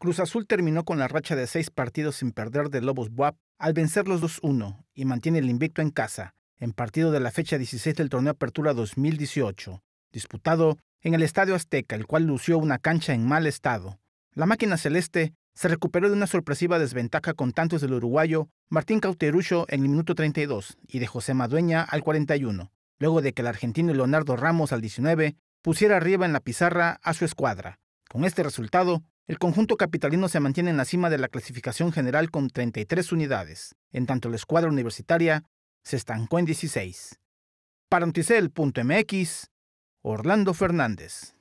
Cruz Azul terminó con la racha de seis partidos sin perder de Lobos Buap al vencer los 2-1 y mantiene el invicto en casa, en partido de la fecha 16 del torneo Apertura 2018, disputado en el Estadio Azteca, el cual lució una cancha en mal estado. La máquina celeste se recuperó de una sorpresiva desventaja con tantos del uruguayo Martín Cauterucho en el minuto 32 y de José Madueña al 41, luego de que el argentino Leonardo Ramos al 19 pusiera arriba en la pizarra a su escuadra. Con este resultado, el conjunto capitalino se mantiene en la cima de la clasificación general con 33 unidades, en tanto la escuadra universitaria se estancó en 16. Para Orlando Fernández.